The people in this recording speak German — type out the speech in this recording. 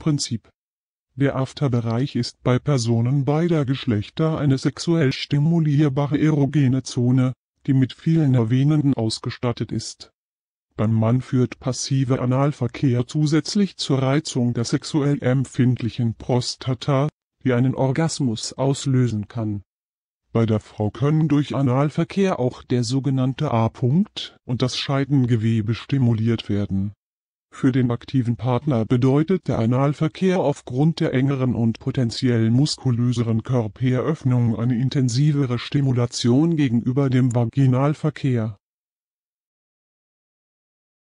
Prinzip. Der Afterbereich ist bei Personen beider Geschlechter eine sexuell stimulierbare erogene Zone, die mit vielen Erwähnenden ausgestattet ist. Beim Mann führt passiver Analverkehr zusätzlich zur Reizung der sexuell empfindlichen Prostata, die einen Orgasmus auslösen kann. Bei der Frau können durch Analverkehr auch der sogenannte A-Punkt und das Scheidengewebe stimuliert werden für den aktiven Partner bedeutet der Analverkehr aufgrund der engeren und potenziell muskulöseren Körperöffnung eine intensivere Stimulation gegenüber dem Vaginalverkehr